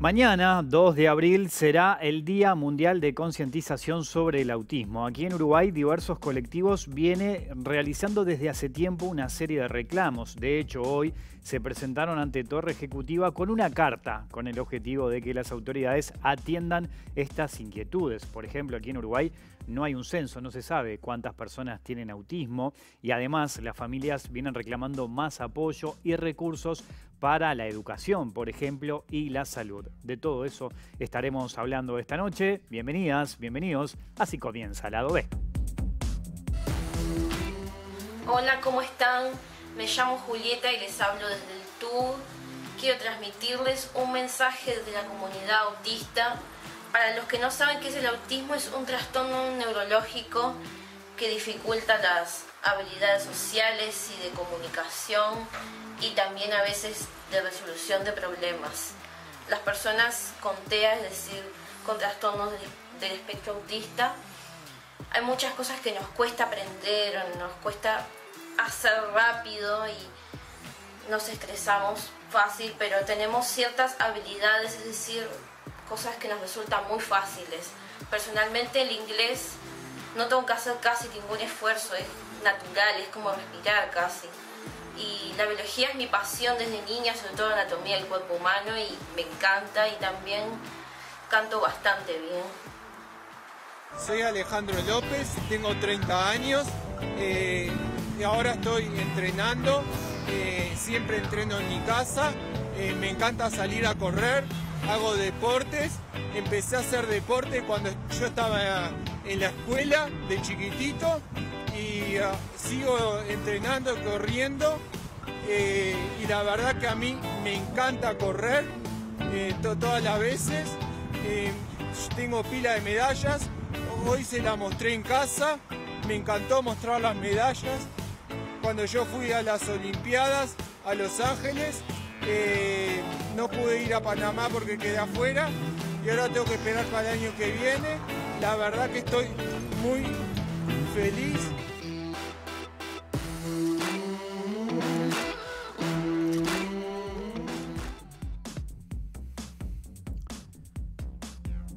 Mañana, 2 de abril, será el Día Mundial de Concientización sobre el Autismo. Aquí en Uruguay, diversos colectivos vienen realizando desde hace tiempo una serie de reclamos. De hecho, hoy se presentaron ante Torre Ejecutiva con una carta con el objetivo de que las autoridades atiendan estas inquietudes. Por ejemplo, aquí en Uruguay no hay un censo, no se sabe cuántas personas tienen autismo y además las familias vienen reclamando más apoyo y recursos para la educación, por ejemplo, y la salud. De todo eso estaremos hablando esta noche. Bienvenidas, bienvenidos. Así comienza Lado B. Hola, ¿cómo están? Me llamo Julieta y les hablo desde el tour. Quiero transmitirles un mensaje de la comunidad autista para los que no saben qué es el autismo, es un trastorno neurológico que dificulta las habilidades sociales y de comunicación y también a veces de resolución de problemas. Las personas con TEA, es decir, con trastornos del espectro autista, hay muchas cosas que nos cuesta aprender, nos cuesta hacer rápido y nos estresamos fácil, pero tenemos ciertas habilidades, es decir, cosas que nos resultan muy fáciles. Personalmente el inglés no tengo que hacer casi ningún esfuerzo, es natural, es como respirar casi. Y la biología es mi pasión desde niña, sobre todo la anatomía del cuerpo humano y me encanta y también canto bastante bien. Soy Alejandro López, tengo 30 años y eh, ahora estoy entrenando, eh, siempre entreno en mi casa, eh, me encanta salir a correr, hago deportes, empecé a hacer deporte cuando yo estaba en la escuela de chiquitito y ah, sigo entrenando, corriendo eh, y la verdad que a mí me encanta correr eh, todas las veces. Eh, tengo pila de medallas, hoy se la mostré en casa, me encantó mostrar las medallas. Cuando yo fui a las Olimpiadas, a Los Ángeles, no pude ir a Panamá porque quedé afuera y ahora tengo que esperar para el año que viene. La verdad que estoy muy feliz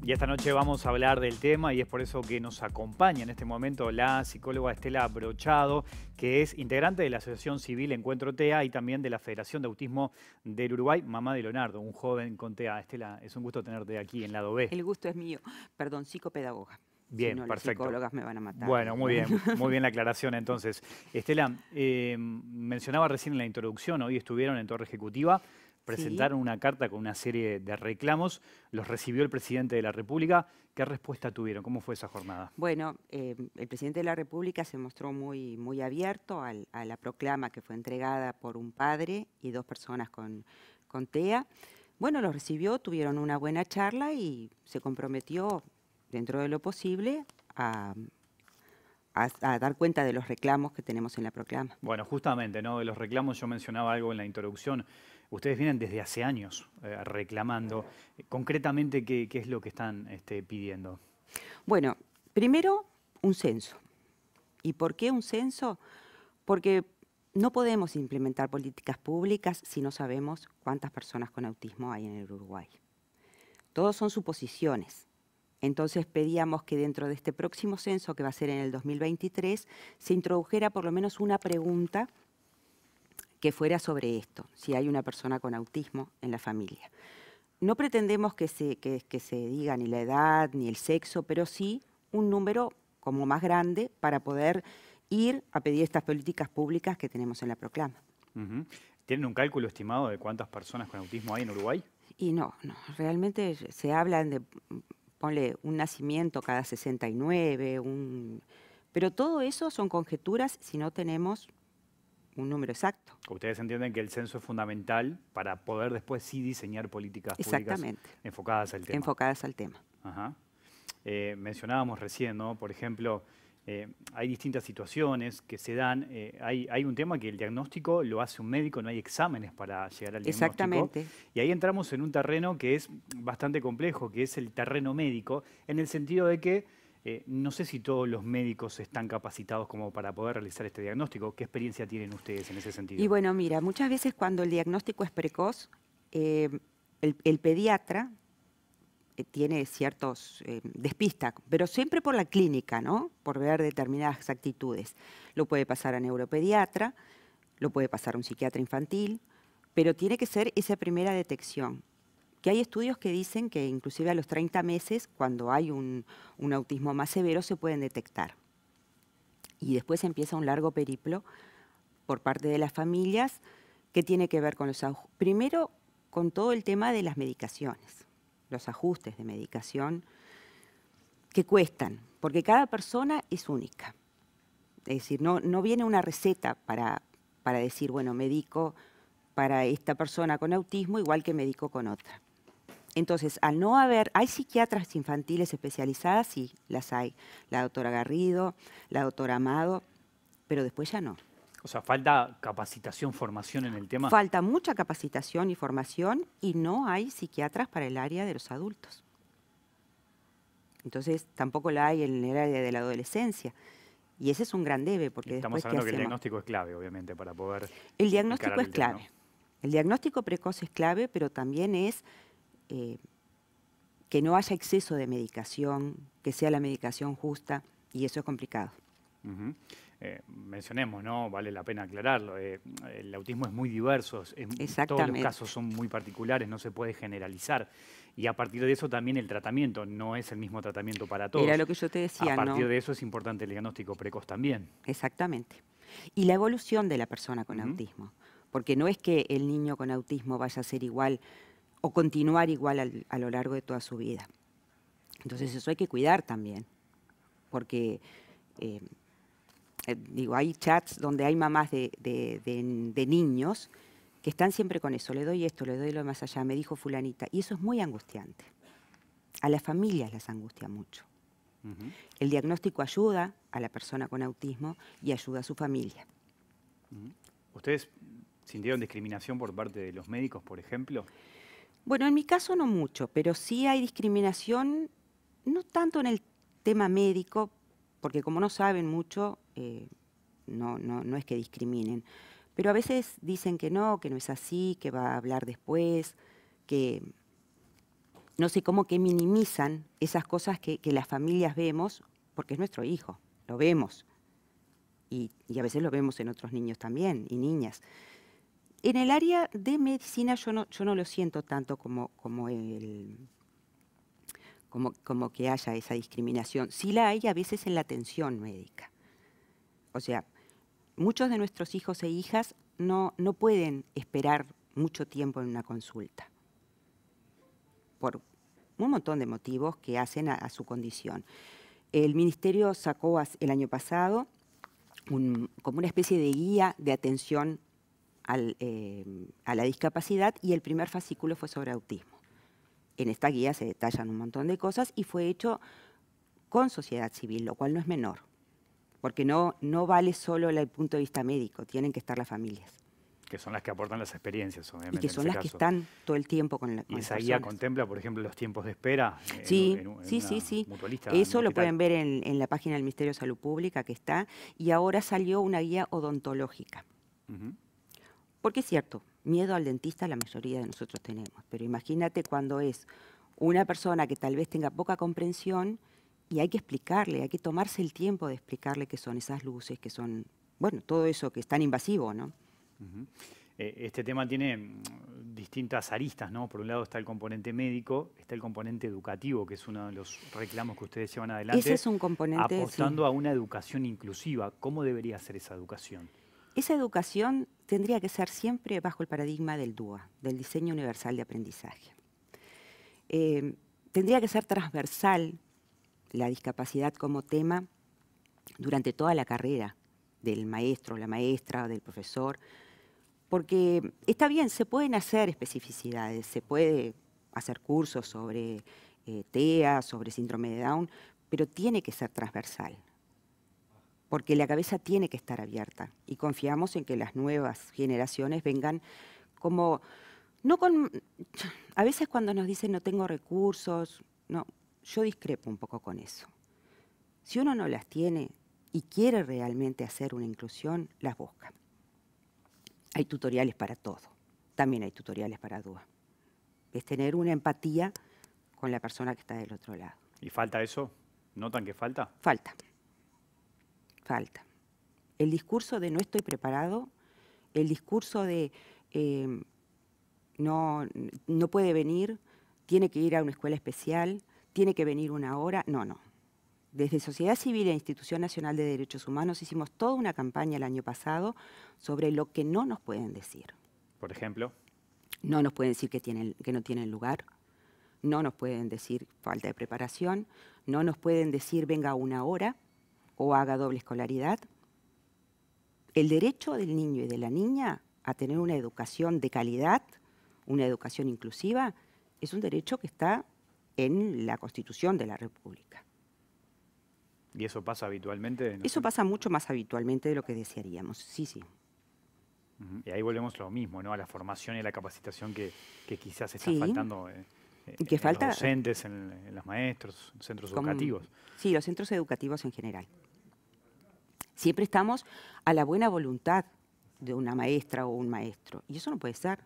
Y esta noche vamos a hablar del tema y es por eso que nos acompaña en este momento la psicóloga Estela Brochado, que es integrante de la Asociación Civil Encuentro TEA y también de la Federación de Autismo del Uruguay, mamá de Leonardo, un joven con TEA. Estela, es un gusto tenerte aquí en Lado B. El gusto es mío, perdón, psicopedagoga. Bien, perfecto. psicólogas me van a matar. Bueno, muy bien, muy bien la aclaración entonces. Estela, eh, mencionaba recién en la introducción, hoy estuvieron en Torre Ejecutiva presentaron una carta con una serie de reclamos, los recibió el presidente de la República. ¿Qué respuesta tuvieron? ¿Cómo fue esa jornada? Bueno, eh, el presidente de la República se mostró muy, muy abierto a la proclama que fue entregada por un padre y dos personas con, con TEA. Bueno, los recibió, tuvieron una buena charla y se comprometió, dentro de lo posible, a, dar cuenta de los reclamos que tenemos en la proclama. Bueno, justamente, ¿no? De los reclamos yo mencionaba algo en la introducción ustedes vienen desde hace años eh, reclamando. Eh, concretamente, ¿qué, es lo que están este, pidiendo? Bueno, primero, un censo. ¿Y por qué un censo? Porque no podemos implementar políticas públicas si no sabemos cuántas personas con autismo hay en el Uruguay. Todos son suposiciones. Entonces pedíamos que dentro de este próximo censo, que va a ser en el 2023, se introdujera por lo menos una pregunta que fuera sobre esto, si hay una persona con autismo en la familia. No pretendemos que se, que, se diga ni la edad ni el sexo, pero sí un número como más grande para poder ir a pedir estas políticas públicas que tenemos en la proclama. ¿Tienen un cálculo estimado de cuántas personas con autismo hay en Uruguay? Y no, no, realmente se habla de, ponle, un nacimiento cada 69, un... pero todo eso son conjeturas si no tenemos un número exacto. Ustedes entienden que el censo es fundamental para poder después sí diseñar políticas públicas enfocadas al tema. Enfocadas al tema. Ajá. Eh, mencionábamos recién, ¿no? Por ejemplo, eh, hay distintas situaciones que se dan. Eh, hay, un tema que el diagnóstico lo hace un médico, no hay exámenes para llegar al Exactamente. Y ahí entramos en un terreno que es bastante complejo, que es el terreno médico, en el sentido de que eh, no sé si todos los médicos están capacitados como para poder realizar este diagnóstico. ¿Qué experiencia tienen ustedes en ese sentido? Y bueno, mira, muchas veces cuando el diagnóstico es precoz, eh, el, pediatra eh, tiene ciertos despistas, pero siempre por la clínica, ¿no? Por ver determinadas actitudes. Lo puede pasar a neuropediatra, lo puede pasar a un psiquiatra infantil, pero tiene que ser esa primera detección que hay estudios que dicen que inclusive a los 30 meses, cuando hay un, autismo más severo, se pueden detectar. Y después empieza un largo periplo por parte de las familias que tiene que ver con los Primero, con todo el tema de las medicaciones, los ajustes de medicación que cuestan, porque cada persona es única. Es decir, no, no viene una receta para, para decir, bueno, medico para esta persona con autismo igual que medico con otra. Entonces, al no haber, hay psiquiatras infantiles especializadas, sí, las hay. La doctora Garrido, la doctora Amado, pero después ya no. O sea, falta capacitación, formación en el tema. Falta mucha capacitación y formación y no hay psiquiatras para el área de los adultos. Entonces, tampoco la hay en el área de la adolescencia. Y ese es un gran debe, porque Estamos hablando que el diagnóstico es clave, obviamente, para poder... El diagnóstico es clave. El diagnóstico precoz es clave, pero también es eh, que no haya exceso de medicación, que sea la medicación justa, y eso es complicado. Eh, mencionemos, ¿no? Vale la pena aclararlo. Eh, el autismo es muy diverso, todos los casos son muy particulares, no se puede generalizar. Y a partir de eso también el tratamiento, no es el mismo tratamiento para todos. Era lo que yo te decía. A partir de eso es importante el diagnóstico precoz también. Exactamente. Y la evolución de la persona con autismo. Porque no es que el niño con autismo vaya a ser igual o continuar igual a lo largo de toda su vida. Entonces eso hay que cuidar también, porque eh, eh, digo, hay chats donde hay mamás de, niños que están siempre con eso, le doy esto, le doy lo más allá, me dijo fulanita, y eso es muy angustiante. A las familias las angustia mucho. El diagnóstico ayuda a la persona con autismo y ayuda a su familia. ¿Ustedes sintieron discriminación por parte de los médicos, por ejemplo? Bueno, en mi caso no mucho, pero sí hay discriminación, no tanto en el tema médico, porque como no saben mucho, eh, no, no, no es que discriminen. Pero a veces dicen que no, que no es así, que va a hablar después, que no sé cómo que minimizan esas cosas que, las familias vemos, porque es nuestro hijo, lo vemos. y, a veces lo vemos en otros niños también y niñas. En el área de medicina yo no, yo no lo siento tanto como, como, como, que haya esa discriminación. Sí la hay a veces en la atención médica. O sea, muchos de nuestros hijos e hijas no, no pueden esperar mucho tiempo en una consulta por un montón de motivos que hacen a, su condición. El Ministerio sacó el año pasado como una especie de guía de atención eh, a la discapacidad y el primer fascículo fue sobre autismo. En esta guía se detallan un montón de cosas y fue hecho con sociedad civil, lo cual no es menor, porque no, no vale solo el punto de vista médico, tienen que estar las familias. Que son las que aportan las experiencias, obviamente. Y que son las que están todo el tiempo con la ¿Y esa guía contempla, por ejemplo, los tiempos de espera? sí, sí, sí, sí. Eso lo pueden ver en, la página del Ministerio de Salud Pública que está. Y ahora salió una guía odontológica. Porque es cierto, miedo al dentista la mayoría de nosotros tenemos, pero imagínate cuando es una persona que tal vez tenga poca comprensión y hay que explicarle, hay que tomarse el tiempo de explicarle qué son esas luces, que son, bueno, todo eso que es tan invasivo, ¿no? Eh, este tema tiene mm, distintas aristas, ¿no? Por un lado está el componente médico, está el componente educativo, que es uno de los reclamos que ustedes llevan adelante. Ese es un componente... Apostando a una educación inclusiva. ¿Cómo debería ser esa educación? Esa educación tendría que ser siempre bajo el paradigma del DUA, del diseño universal de aprendizaje. Eh, tendría que ser transversal la discapacidad como tema durante toda la carrera del maestro, la maestra, del profesor, porque está bien, se pueden hacer especificidades, se puede hacer cursos sobre eh, TEA, sobre síndrome de Down, pero tiene que ser transversal porque la cabeza tiene que estar abierta y confiamos en que las nuevas generaciones vengan como, no con, a veces cuando nos dicen no tengo recursos, no, yo discrepo un poco con eso. Si uno no las tiene y quiere realmente hacer una inclusión, las busca. Hay tutoriales para todo, también hay tutoriales para DUA. Es tener una empatía con la persona que está del otro lado. ¿Y falta eso? ¿Notan que falta? Falta falta. El discurso de no estoy preparado, el discurso de eh, no, no puede venir, tiene que ir a una escuela especial, tiene que venir una hora, no, no. Desde Sociedad Civil e Institución Nacional de Derechos Humanos hicimos toda una campaña el año pasado sobre lo que no nos pueden decir. Por ejemplo. No nos pueden decir que, que no tienen lugar, no nos pueden decir falta de preparación, no nos pueden decir venga una hora, o haga doble escolaridad. El derecho del niño y de la niña a tener una educación de calidad, una educación inclusiva, es un derecho que está en la Constitución de la República. ¿Y eso pasa habitualmente? Eso pasa mucho más habitualmente de lo que desearíamos, sí, sí. Y ahí volvemos a lo mismo, ¿no? A la formación y a la capacitación que, quizás está faltando. Eh. Eh, que en los docentes, en, los maestros, centros educativos. Sí, los centros educativos en general. Siempre estamos a la buena voluntad de una maestra o un maestro. Y eso no puede ser.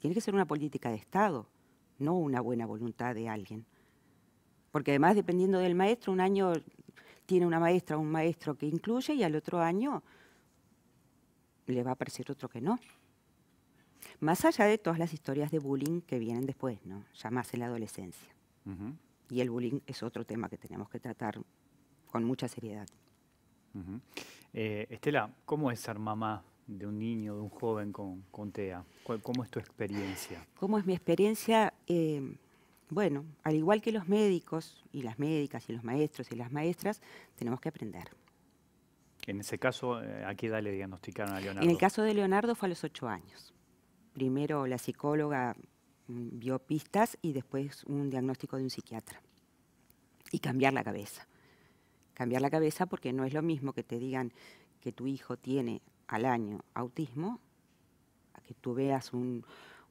Tiene que ser una política de Estado, no una buena voluntad de alguien. Porque además, dependiendo del maestro, un año tiene una maestra o un maestro que incluye y al otro año le va a aparecer otro que no. Más allá de todas las historias de bullying que vienen después, ¿no? Ya más en la adolescencia. Y el bullying es otro tema que tenemos que tratar con mucha seriedad. Eh, Estela, ¿cómo es ser mamá de un niño, de un joven con, TEA? ¿Cómo es tu experiencia? ¿Cómo es mi experiencia? Eh, bueno, al igual que los médicos y las médicas y los maestros y las maestras, tenemos que aprender. En ese caso, eh, ¿a qué edad le diagnosticaron a Leonardo? En el caso de Leonardo fue a los ocho años primero la psicóloga mm, vio pistas y después un diagnóstico de un psiquiatra. Y cambiar la cabeza. Cambiar la cabeza porque no es lo mismo que te digan que tu hijo tiene al año autismo, a que tú veas un,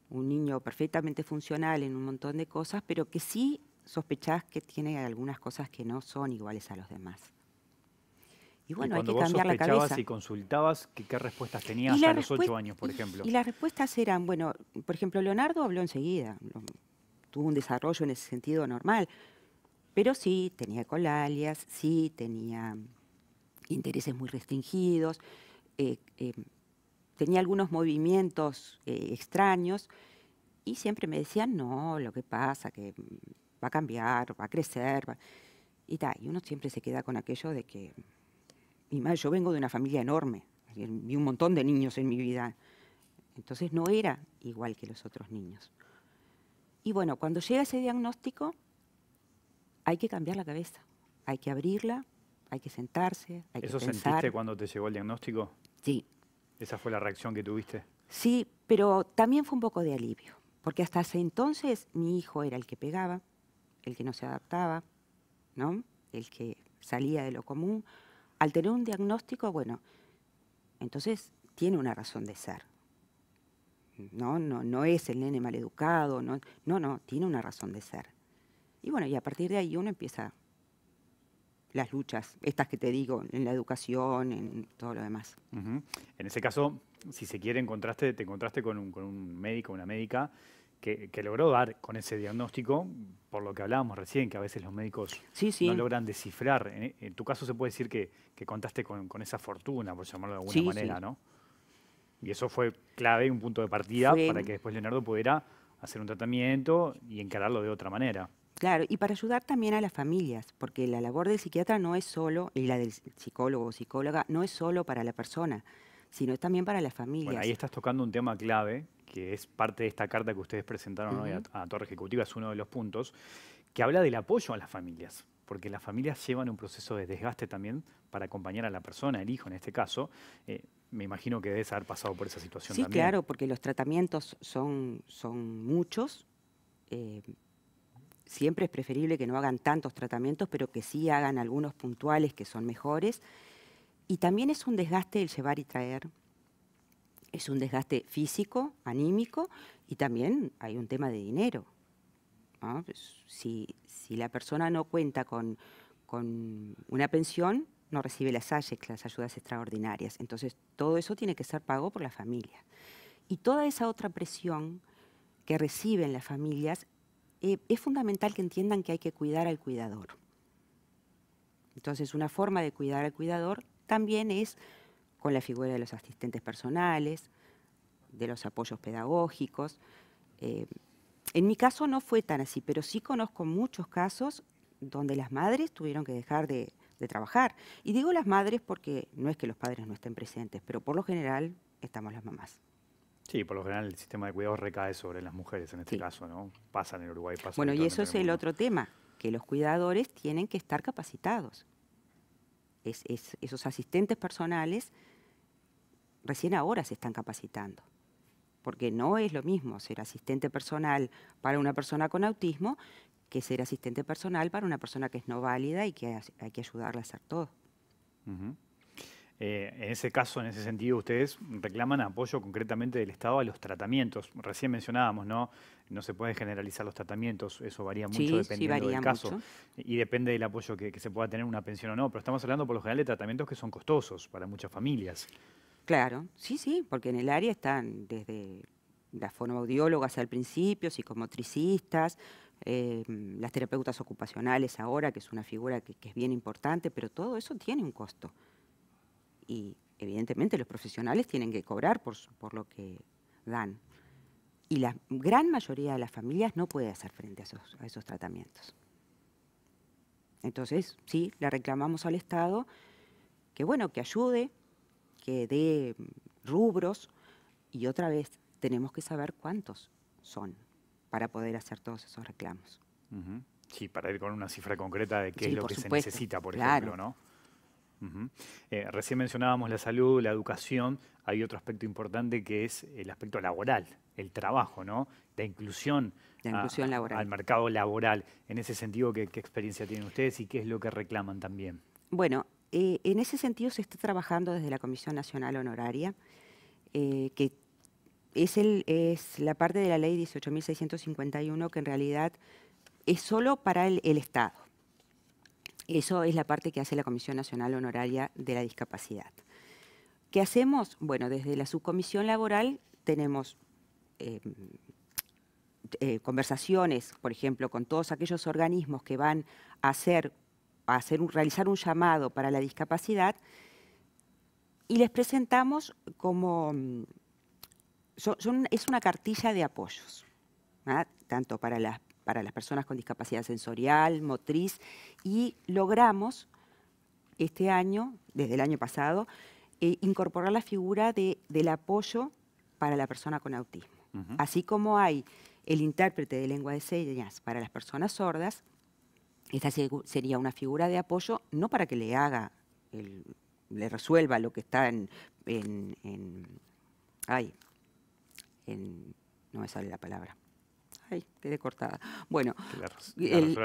un niño perfectamente funcional en un montón de cosas, pero que sí sospechas que tiene algunas cosas que no son iguales a los demás. Y bueno, hay que cambiar la cabeza. y consultabas, ¿qué, respuestas tenías a los ocho años, por ejemplo? Y, las respuestas eran, bueno, por ejemplo, Leonardo habló enseguida, tuvo un desarrollo en ese sentido normal, pero sí tenía colalias, sí tenía intereses muy restringidos, eh, eh, tenía algunos movimientos eh, extraños y siempre me decían, no, lo que pasa, que va a cambiar, va a crecer, y tal. Y uno siempre se queda con aquello de que y yo vengo de una familia enorme, vi un montón de niños en mi vida, entonces no era igual que los otros niños. Y bueno, cuando llega ese diagnóstico, hay que cambiar la cabeza, hay que abrirla, hay que sentarse, hay que pensar. sentiste cuando te llegó el diagnóstico? Sí. ¿Esa fue la reacción que tuviste? Sí, pero también fue un poco de alivio, porque hasta ese entonces mi hijo era el que pegaba, el que no se adaptaba, ¿no? El que salía de lo común al tener un diagnóstico, bueno, entonces tiene una razón de ser. No, no, no es el nene maleducado, no, no, no, tiene una razón de ser. Y bueno, y a partir de ahí uno empieza las luchas, estas que te digo, en la educación, en todo lo demás. En ese caso, si se quiere, te encontraste con un, con un médico, una médica que, logró dar con ese diagnóstico, por lo que hablábamos recién, que a veces los médicos no logran descifrar. En, tu caso se puede decir que, contaste con, esa fortuna, por llamarlo de alguna manera, ¿no? Y eso fue clave, un punto de partida para que después Leonardo pudiera hacer un tratamiento y encararlo de otra manera. Claro, y para ayudar también a las familias, porque la labor del psiquiatra no es solo, y la del psicólogo o psicóloga, no es solo para la persona, sino es también para las familias. ahí estás tocando un tema clave que es parte de esta carta que ustedes presentaron hoy a, Torre Ejecutiva, es uno de los puntos, que habla del apoyo a las familias porque las familias llevan un proceso de desgaste también para acompañar a la persona, el hijo en este caso. Eh, me imagino que debes haber pasado por esa situación también. Sí, claro, porque los tratamientos son, son muchos. Eh, siempre es preferible que no hagan tantos tratamientos, pero que sí hagan algunos puntuales que son mejores. Y también es un desgaste el llevar y traer, es un desgaste físico, anímico y también hay un tema de dinero. Pues, si, la persona no cuenta con, una pensión, no recibe las las ayudas extraordinarias. Entonces, todo eso tiene que ser pago por la familia. Y toda esa otra presión que reciben las familias, eh, es fundamental que entiendan que hay que cuidar al cuidador. Entonces, una forma de cuidar al cuidador también es con la figura de los asistentes personales, de los apoyos pedagógicos. Eh, en mi caso no fue tan así, pero sí conozco muchos casos donde las madres tuvieron que dejar de, trabajar. Y digo las madres porque no es que los padres no estén presentes, pero por lo general estamos las mamás. Sí, por lo general el sistema de cuidados recae sobre las mujeres en este caso, ¿no? Pasa en Uruguay, pasa Bueno, y eso es el, otro tema, que los cuidadores tienen que estar capacitados. esos asistentes personales recién ahora se están capacitando, porque no es lo mismo ser asistente personal para una persona con autismo que ser asistente personal para una persona que es no válida y que hay que ayudarla a hacer todo. Eh, en ese caso, en ese sentido, ustedes reclaman apoyo concretamente del Estado a los tratamientos. Recién mencionábamos, ¿no? No se puede generalizar los tratamientos, eso varía mucho dependiendo del caso. Y depende del apoyo que, que, se pueda tener una pensión o no, pero estamos hablando por lo general de tratamientos que son costosos para muchas familias. Claro, sí, sí, porque en el área están desde las fonoaudiólogas al principio, psicomotricistas, eh, las terapeutas ocupacionales ahora, que es una figura que, es bien importante, pero todo eso tiene un costo. Y evidentemente los profesionales tienen que cobrar por, lo que dan. Y la gran mayoría de las familias no puede hacer frente a esos, tratamientos. Entonces, sí, le reclamamos al Estado que, bueno, que ayude que dé rubros y otra vez tenemos que saber cuántos son para poder hacer todos esos reclamos. Sí, para ir con una cifra concreta de qué es lo que se necesita, por ejemplo, ¿no? Eh, recién mencionábamos la salud, la educación, hay otro aspecto importante que es el aspecto laboral, el trabajo, ¿no? La inclusión, la inclusión laboral. al mercado laboral. En ese sentido, ¿qué, ¿qué, experiencia tienen ustedes y qué es lo que reclaman también? Bueno, eh, en ese sentido se está trabajando desde la Comisión Nacional Honoraria, eh, que es, la parte de la ley 18.651 que en realidad es solo para el, Estado. Eso es la parte que hace la Comisión Nacional Honoraria de la Discapacidad. ¿Qué hacemos? Bueno, desde la subcomisión laboral tenemos em, eh, conversaciones, por ejemplo, con todos aquellos organismos que van a hacer hacer realizar un llamado para la discapacidad y les presentamos como... Mm, es una cartilla de apoyos, ¿ah? tanto para las, para las personas con discapacidad sensorial, motriz, y logramos este año, desde el año pasado, eh, incorporar la figura del apoyo para la persona con autismo. Así como hay el intérprete de lengua de señas para las personas sordas, esta sería una figura de apoyo, no para que le haga, le resuelva lo que está en, ay, no me sale la palabra. Ay, quedé cortada. Bueno. claro,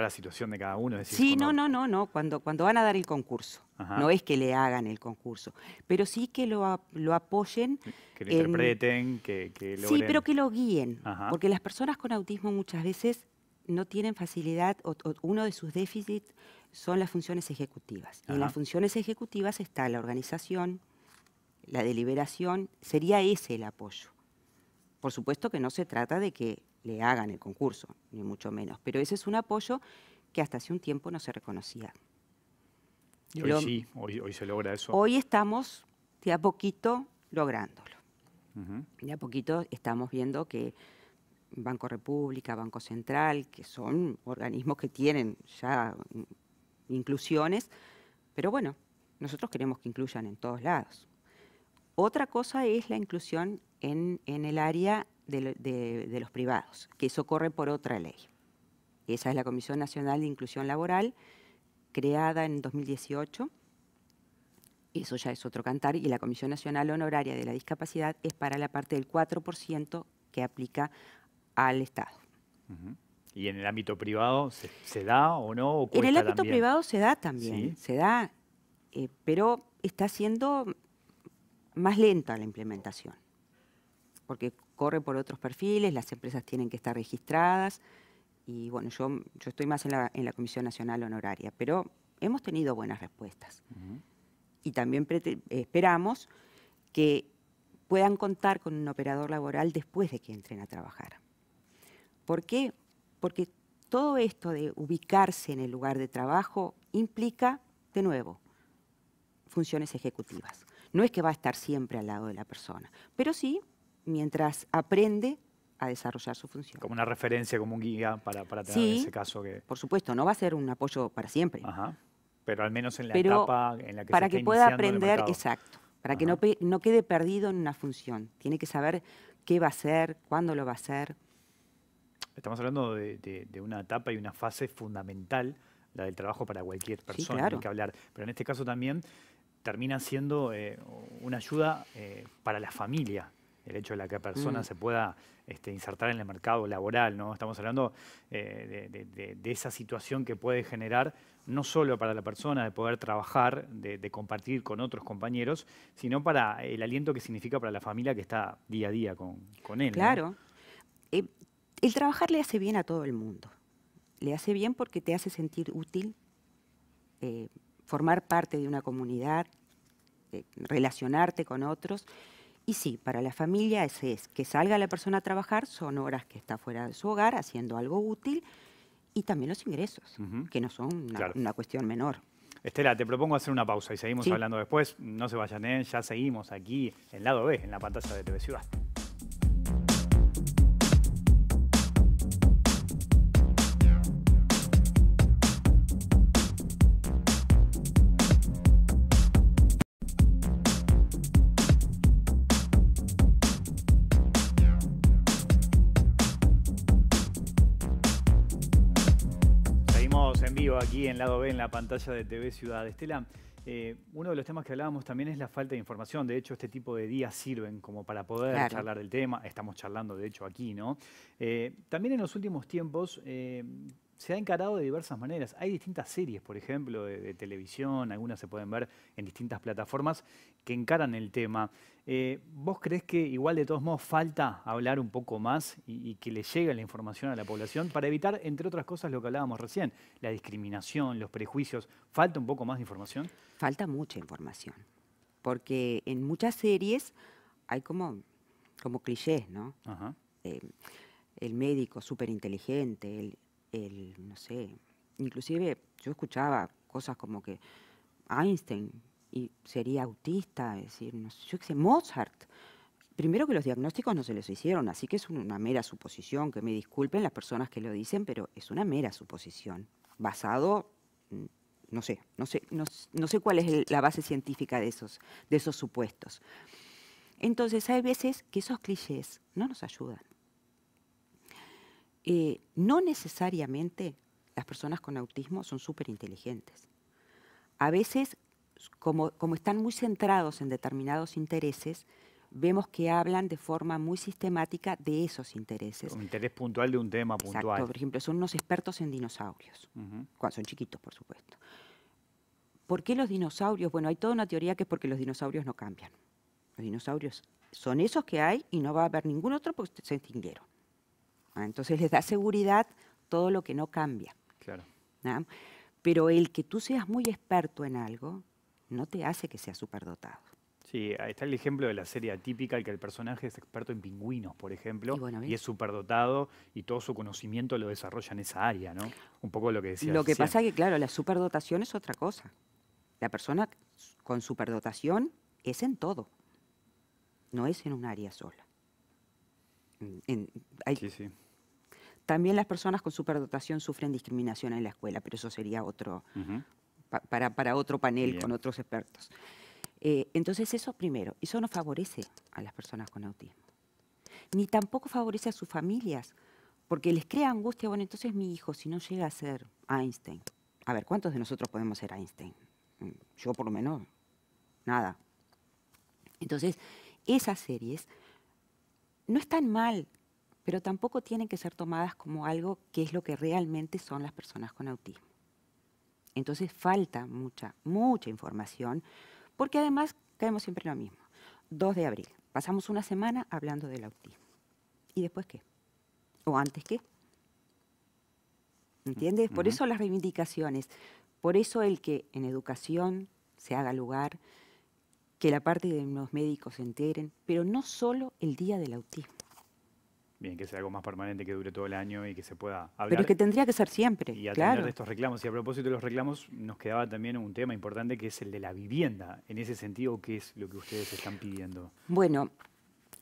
la situación de cada uno. sí, no, no, no, no. Cuando, cuando van a dar el concurso. No es que le hagan el concurso, pero sí que lo, lo apoyen. Que lo interpreten, que, lo... Sí, pero que lo guíen. Porque las personas con autismo muchas veces no tienen facilidad, uno de sus déficits son las funciones ejecutivas. en las funciones ejecutivas está la organización, la deliberación, sería ese el apoyo. Por supuesto que no se trata de que le hagan el concurso, ni mucho menos, pero ese es un apoyo que hasta hace un tiempo no se reconocía. hoy sí, hoy, se logra eso. Hoy estamos de a poquito lográndolo. De a poquito estamos viendo que Banco República, Banco Central, que son organismos que tienen ya inclusiones, pero bueno, nosotros queremos que incluyan en todos lados. Otra cosa es la inclusión en, el área de, de, los privados, que eso corre por otra ley. Esa es la Comisión Nacional de Inclusión Laboral, creada en 2018. Eso ya es otro cantar. Y la Comisión Nacional Honoraria de la Discapacidad es para la parte del 4% que aplica al Estado. ¿Y en el ámbito privado se, da o no? en el ámbito privado se da también, se da, eh, pero está siendo más lenta la implementación, porque corre por otros perfiles, las empresas tienen que estar registradas, y bueno, yo, yo estoy más en la, en la Comisión Nacional Honoraria, pero hemos tenido buenas respuestas. Y también esperamos que puedan contar con un operador laboral después de que entren a trabajar. ¿Por qué? Porque todo esto de ubicarse en el lugar de trabajo implica, de nuevo, funciones ejecutivas. No es que va a estar siempre al lado de la persona, pero sí mientras aprende a desarrollar su función. Como una referencia, como un guía para, para tener ese caso que... por supuesto, no va a ser un apoyo para siempre. Ajá. Pero al menos en la etapa en la que Para que pueda aprender, exacto. Para que no, no quede perdido en una función. Tiene que saber qué va a hacer, cuándo lo va a hacer. Estamos hablando de, una etapa y una fase fundamental, la del trabajo para cualquier persona, hay que hablar. Pero en este caso también termina siendo eh, una ayuda eh, para la familia, el hecho de que la persona mm. se pueda este, insertar en el mercado laboral, ¿no? Estamos hablando eh, de, esa situación que puede generar no solo para la persona de poder trabajar, de, compartir con otros compañeros, sino para el aliento que significa para la familia que está día a día con, él. Claro el trabajar le hace bien a todo el mundo. Le hace bien porque te hace sentir útil, eh, formar parte de una comunidad, eh, relacionarte con otros. Y sí, para la familia es, es que salga la persona a trabajar, son horas que está fuera de su hogar haciendo algo útil y también los ingresos, que no son una, cuestión menor. Estela, te propongo hacer una pausa y seguimos hablando después. No se vayan, ¿eh? ya seguimos aquí en lado B, en la pantalla de TV Ciudad. aquí en lado B en la pantalla de TV Ciudad. Estela, eh, uno de los temas que hablábamos también es la falta de información. De hecho, este tipo de días sirven como para poder charlar del tema. Estamos charlando, de hecho, aquí, ¿no? Eh, también en los últimos tiempos, eh, se ha encarado de diversas maneras. Hay distintas series, por ejemplo, de, televisión, algunas se pueden ver en distintas plataformas que encaran el tema. Eh, ¿Vos crees que igual de todos modos falta hablar un poco más y, que le llegue la información a la población para evitar, entre otras cosas, lo que hablábamos recién, la discriminación, los prejuicios? ¿Falta un poco más de información? Falta mucha información, porque en muchas series hay como, como clichés, ¿no? Eh, el médico súper inteligente, el el, no sé, inclusive yo escuchaba cosas como que Einstein y sería autista, es decir, no sé, yo sé, Mozart. Primero que los diagnósticos no se les hicieron, así que es una mera suposición, que me disculpen las personas que lo dicen, pero es una mera suposición, basado, mm, no sé, no sé, no, no sé cuál es la base científica de esos, de esos supuestos. Entonces hay veces que esos clichés no nos ayudan. Eh, no necesariamente las personas con autismo son súper inteligentes. A veces, como, están muy centrados en determinados intereses, vemos que hablan de forma muy sistemática de esos intereses. Un interés puntual de un tema Exacto, Por ejemplo, son unos expertos en dinosaurios, cuando son chiquitos, por supuesto. ¿Por qué los dinosaurios? Bueno, hay toda una teoría que es porque los dinosaurios no cambian. Los dinosaurios son esos que hay y no va a haber ningún otro porque se extinguieron. Entonces les da seguridad todo lo que no cambia. Claro. Pero el que tú seas muy experto en algo no te hace que seas superdotado. Sí, está el ejemplo de la serie atípica, el que el personaje es experto en pingüinos, por ejemplo, y, es superdotado y todo su conocimiento lo desarrolla en esa área, ¿no? Un poco lo que decía. Lo que pasa es que, claro, la superdotación es otra cosa. La persona con superdotación es en todo, no es en un área sola. sí, sí. También las personas con superdotación sufren discriminación en la escuela, pero eso sería otro, para, otro panel con otros expertos. Eh, entonces eso primero, eso no favorece a las personas con autismo, ni tampoco favorece a sus familias, porque les crea angustia, bueno, entonces mi hijo, si no llega a ser Einstein, a ver, ¿cuántos de nosotros podemos ser Einstein? Mm, yo por lo menos, nada. Entonces, esas series no están mal pero tampoco tienen que ser tomadas como algo que es lo que realmente son las personas con autismo. Entonces falta mucha, mucha información, porque además caemos siempre en lo mismo. 2 de abril, pasamos una semana hablando del autismo. ¿Y después qué? ¿O antes qué? ¿Entiendes? Por eso las reivindicaciones, por eso el que en educación se haga lugar, que la parte de los médicos se enteren, pero no solo el día del autismo. Bien, que sea algo más permanente, que dure todo el año y que se pueda hablar. Pero es que tendría que ser siempre, y claro. de estos reclamos. Y a propósito de los reclamos, nos quedaba también un tema importante que es el de la vivienda. En ese sentido, ¿qué es lo que ustedes están pidiendo? Bueno,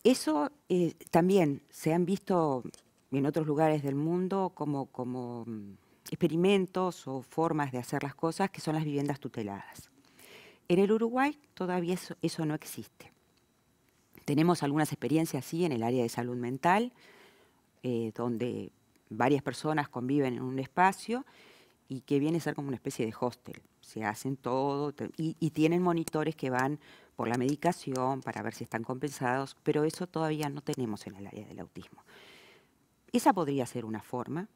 eso eh, también se han visto en otros lugares del mundo como, como mm, experimentos o formas de hacer las cosas que son las viviendas tuteladas. En el Uruguay todavía eso no existe. Tenemos algunas experiencias, así en el área de salud mental, eh, donde varias personas conviven en un espacio y que viene a ser como una especie de hostel. Se hacen todo y, tienen monitores que van por la medicación para ver si están compensados, pero eso todavía no tenemos en el área del autismo. Esa podría ser una forma.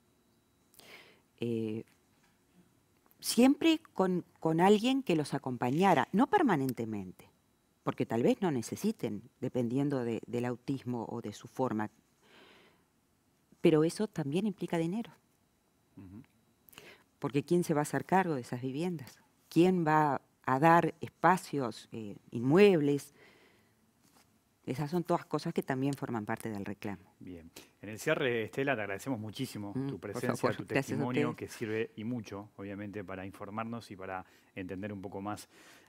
Eh, siempre con alguien que los acompañara, no permanentemente porque tal vez no necesiten, dependiendo del autismo o de su forma. Pero eso también implica dinero. Porque ¿quién se va a hacer cargo de esas viviendas? ¿Quién va a dar espacios, eh, inmuebles? Esas son todas cosas que también forman parte del reclamo. Bien. En el cierre, Estela, te agradecemos muchísimo mm, tu presencia, tu testimonio, que sirve y mucho, obviamente, para informarnos y para entender un poco más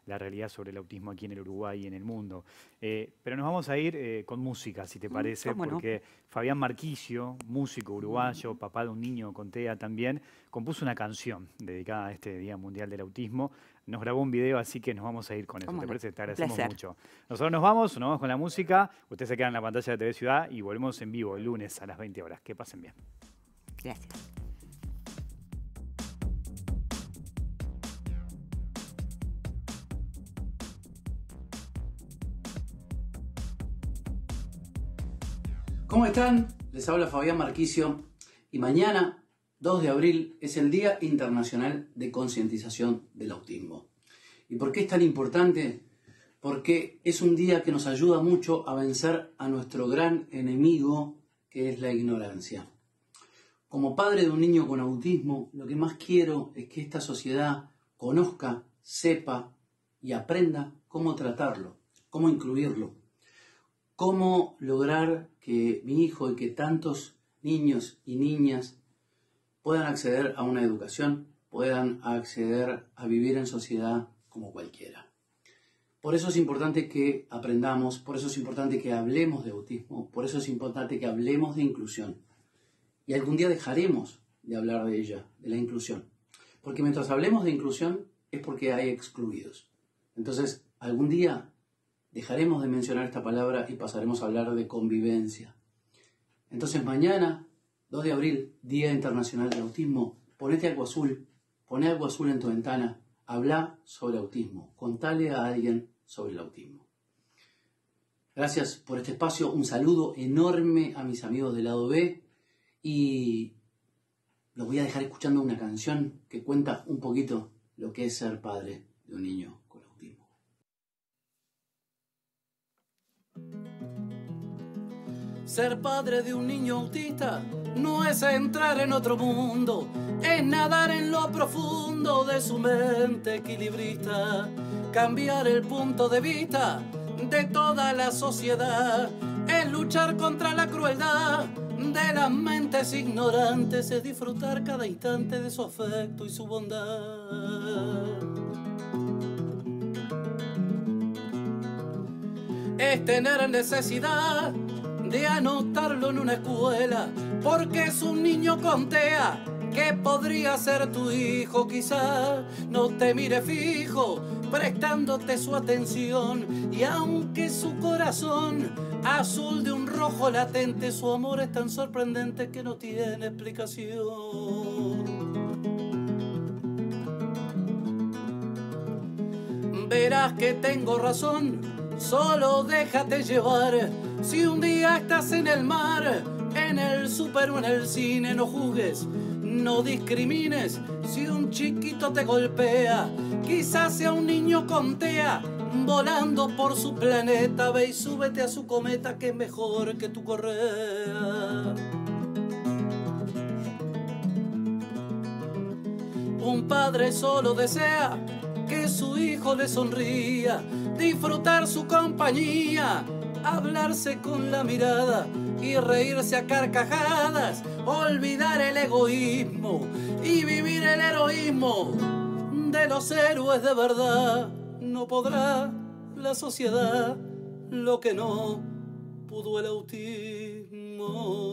la realidad sobre el autismo aquí en el Uruguay y en el mundo. Eh, pero nos vamos a ir eh, con música, si te mm, parece, porque Fabián Marquicio, músico uruguayo, mm. papá de un niño con TEA también, compuso una canción dedicada a este Día Mundial del Autismo. Nos grabó un video, así que nos vamos a ir con eso. ¿Te parece? Te agradecemos mucho. Nosotros nos vamos, nos vamos con la música. Ustedes se quedan en la pantalla de TV Ciudad y volvemos en vivo el lunes a las 20 horas. Que pasen bien. Gracias. ¿Cómo están? Les habla Fabián Marquicio y mañana, 2 de abril, es el Día Internacional de Concientización del Autismo. ¿Y por qué es tan importante? Porque es un día que nos ayuda mucho a vencer a nuestro gran enemigo, que es la ignorancia. Como padre de un niño con autismo, lo que más quiero es que esta sociedad conozca, sepa y aprenda cómo tratarlo, cómo incluirlo, cómo lograr que mi hijo y que tantos niños y niñas puedan acceder a una educación, puedan acceder a vivir en sociedad como cualquiera. Por eso es importante que aprendamos, por eso es importante que hablemos de autismo, por eso es importante que hablemos de inclusión. Y algún día dejaremos de hablar de ella, de la inclusión. Porque mientras hablemos de inclusión es porque hay excluidos. Entonces, algún día dejaremos de mencionar esta palabra y pasaremos a hablar de convivencia. Entonces mañana, 2 de abril, Día Internacional del Autismo, ponete algo azul, poné algo azul en tu ventana, habla sobre autismo, contale a alguien sobre el autismo. Gracias por este espacio, un saludo enorme a mis amigos del lado B y los voy a dejar escuchando una canción que cuenta un poquito lo que es ser padre de un niño Ser padre de un niño autista no es entrar en otro mundo, es nadar en lo profundo de su mente equilibrista, cambiar el punto de vista de toda la sociedad, es luchar contra la crueldad de las mentes ignorantes, es disfrutar cada instante de su afecto y su bondad. Es tener necesidad de anotarlo en una escuela, porque es un niño con TEA que podría ser tu hijo quizá. No te mire fijo, prestándote su atención, y aunque su corazón azul de un rojo latente, su amor es tan sorprendente que no tiene explicación. Verás que tengo razón, solo déjate llevar si un día estás en el mar, en el súper o en el cine, no jugues, no discrimines. Si un chiquito te golpea, quizás sea un niño con TEA. Volando por su planeta, ve y súbete a su cometa que es mejor que tu correa. Un padre solo desea que su hijo le sonría, disfrutar su compañía hablarse con la mirada y reírse a carcajadas, olvidar el egoísmo y vivir el heroísmo de los héroes de verdad. No podrá la sociedad lo que no pudo el autismo.